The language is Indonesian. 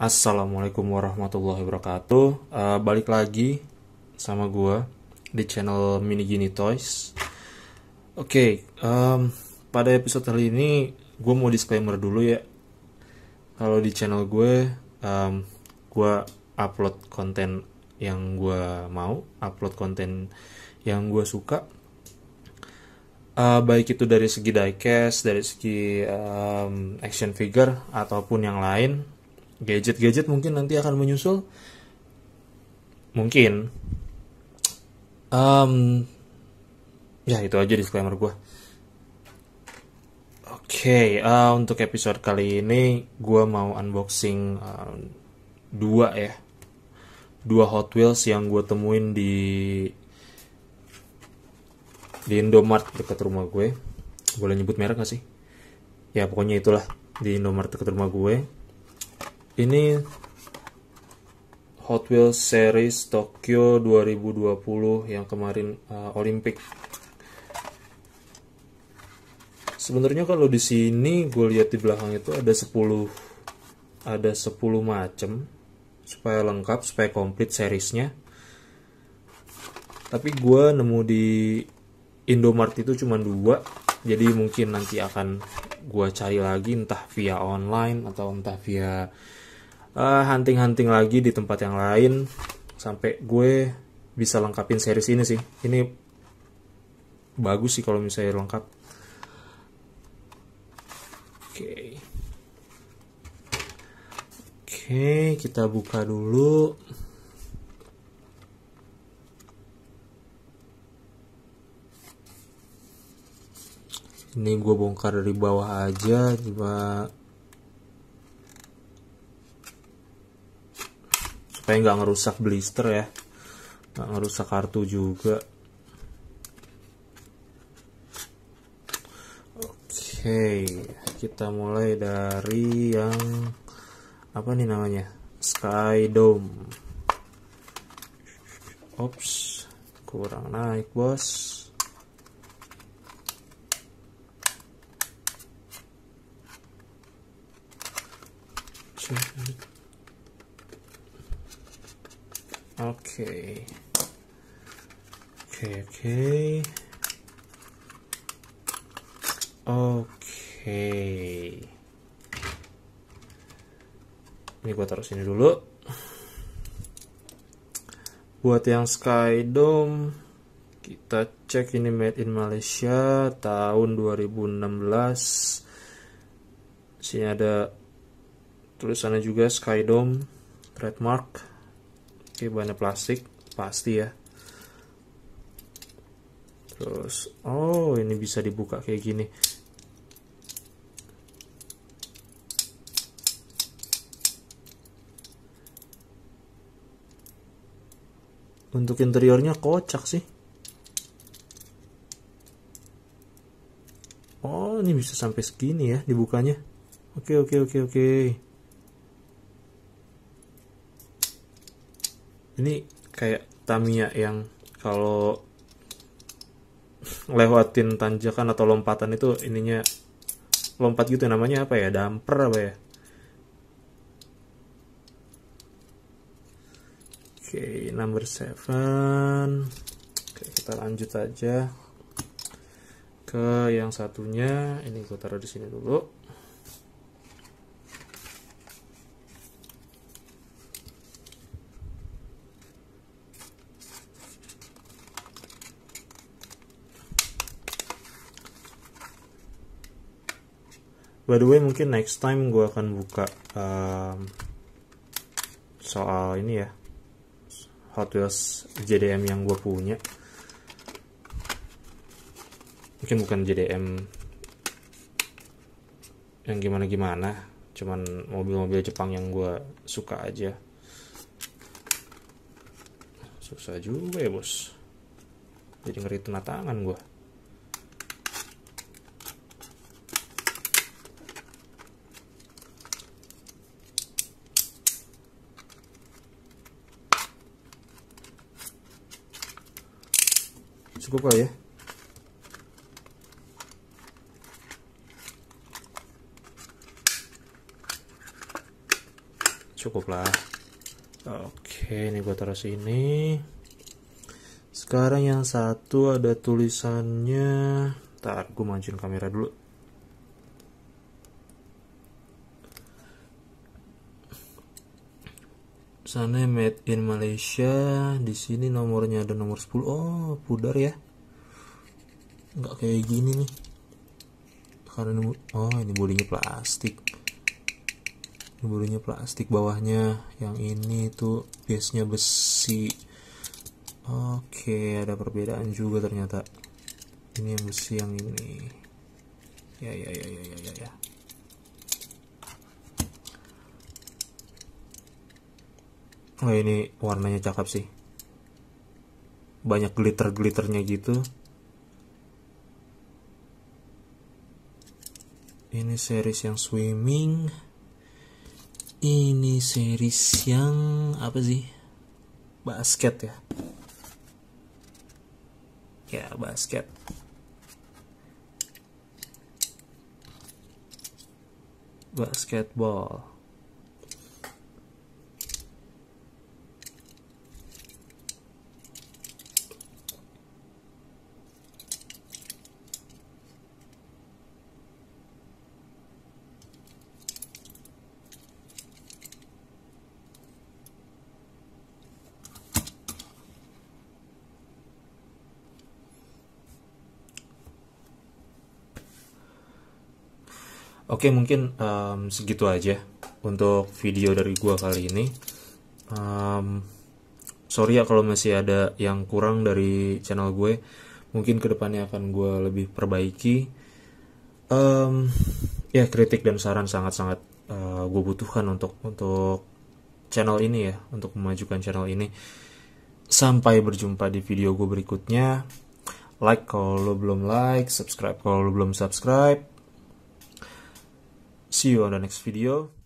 Assalamualaikum warahmatullahi wabarakatuh. Uh, balik lagi sama gue di channel Mini Gini Toys. Oke, okay, um, pada episode kali ini gue mau disclaimer dulu ya. Kalau di channel gue, um, gue upload konten yang gue mau, upload konten yang gue suka. Uh, baik itu dari segi diecast, dari segi um, action figure ataupun yang lain gadget-gadget mungkin nanti akan menyusul mungkin um, ya itu aja disclaimer gue oke okay, uh, eh, untuk episode kali ini gue mau unboxing um, dua ya dua Hot Wheels yang gue temuin di di Indomart dekat rumah gue boleh nyebut merek gak sih ya pokoknya itulah di Indomart dekat rumah gue ini Hot Wheels Series Tokyo 2020 yang kemarin uh, eh, Olimpik. Sebenarnya kalau di sini gue lihat di belakang itu ada 10 ada 10 macam supaya lengkap, supaya komplit seriesnya. Tapi gue nemu di Indomart itu cuma dua, jadi mungkin nanti akan gue cari lagi entah via online atau entah via Eh, hunting-hunting lagi di tempat yang lain sampai gue bisa lengkapin series ini sih. Ini bagus sih kalau misalnya lengkap. Oke. Oke, kita buka dulu. Ini gue bongkar dari bawah aja, coba supaya nggak ngerusak blister ya nggak ngerusak kartu juga oke kita mulai dari yang apa nih namanya Sky Dome ops kurang naik bos Thank Oke, oke, oke. okay ini gua taruh sini dulu buat yang Skydome kita cek ini made in Malaysia tahun 2016 sini ada tulisannya juga Skydome trademark oke bahannya plastik pasti ya terus oh ini bisa dibuka kayak gini untuk interiornya kocak sih oh ini bisa sampai segini ya dibukanya oke oke oke oke ini kayak Tamiya yang kalau lewatin tanjakan atau lompatan itu ininya lompat gitu namanya apa ya damper apa ya oke okay, number seven oke, kita lanjut aja ke yang satunya ini gue taruh di sini dulu by the way mungkin next time gue akan buka um, soal ini ya Hot Wheels JDM yang gue punya mungkin bukan JDM yang gimana-gimana cuman mobil-mobil Jepang yang gue suka aja susah juga ya bos jadi ngeri tengah tangan gue cukup kali ya cukup lah oke ini gue taruh sini sekarang yang satu ada tulisannya ntar gue majuin kamera dulu Sana made in Malaysia. Di sini nomornya ada nomor 10. Oh, pudar ya. Nggak kayak gini nih. Karena Oh, ini bodinya plastik. Ini bodinya plastik bawahnya. Yang ini tuh biasanya besi. Oke, ada perbedaan juga ternyata. Ini yang besi yang ini. Ya ya ya ya ya ya. ya. oh ini warnanya cakep sih banyak glitter glitternya gitu ini series yang swimming ini series yang apa sih basket ya ya basket basketball Oke mungkin um, segitu aja untuk video dari gua kali ini. Um, sorry ya kalau masih ada yang kurang dari channel gue. Mungkin kedepannya akan gue lebih perbaiki. Um, ya kritik dan saran sangat-sangat uh, e, gue butuhkan untuk untuk channel ini ya, untuk memajukan channel ini. Sampai berjumpa di video gue berikutnya. Like kalau lo belum like, subscribe kalau lo belum subscribe See you on the next video.